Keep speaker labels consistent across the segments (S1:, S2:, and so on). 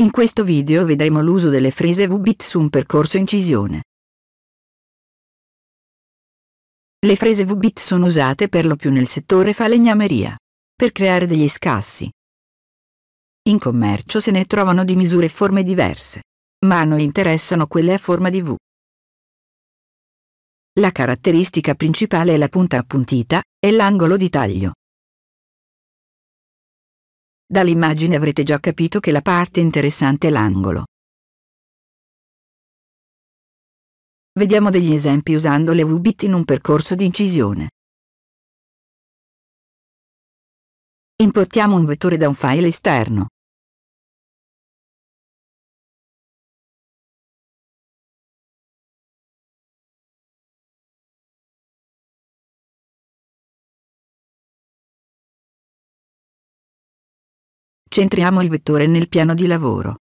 S1: In questo
S2: video vedremo l'uso delle frese V-bit su un percorso incisione. Le frese V-bit sono usate per lo più nel settore falegnameria, per creare degli scassi. In commercio se ne trovano di misure e forme diverse, ma a noi interessano quelle a forma di V. La caratteristica principale è la punta appuntita e l'angolo di taglio. Dall'immagine avrete già capito che la parte interessante è
S1: l'angolo. Vediamo degli esempi usando le V-bit in un percorso di incisione. Importiamo un vettore da un file esterno. Centriamo il vettore nel piano di lavoro.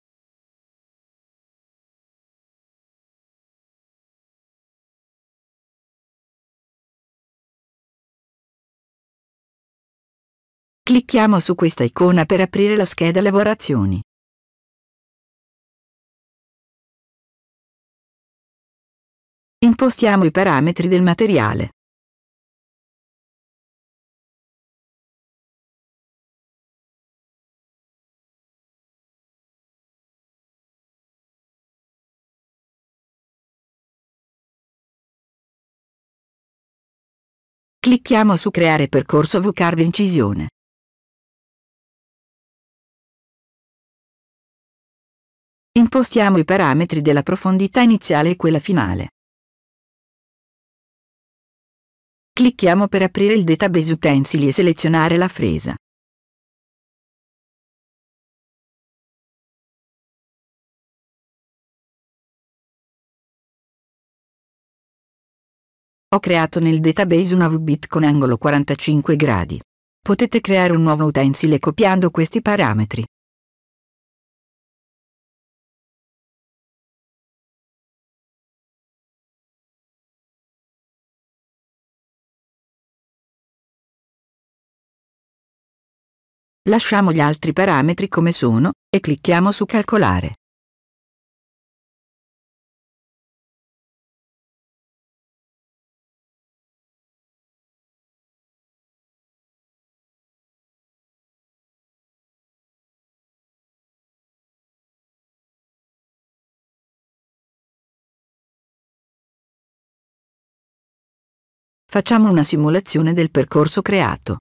S1: Clicchiamo su questa icona per aprire la scheda lavorazioni. Impostiamo i parametri del materiale. Clicchiamo su Creare percorso V-card incisione.
S2: Impostiamo i parametri della profondità iniziale e quella finale. Clicchiamo per aprire il database utensili e selezionare la fresa. Ho creato nel database una VBit con angolo 45 gradi. Potete creare un nuovo utensile copiando questi parametri.
S1: Lasciamo gli altri parametri come sono e clicchiamo su Calcolare. Facciamo una simulazione del percorso creato.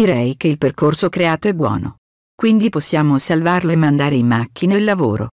S1: Direi che il percorso creato è buono. Quindi possiamo salvarlo e mandare in macchina il lavoro.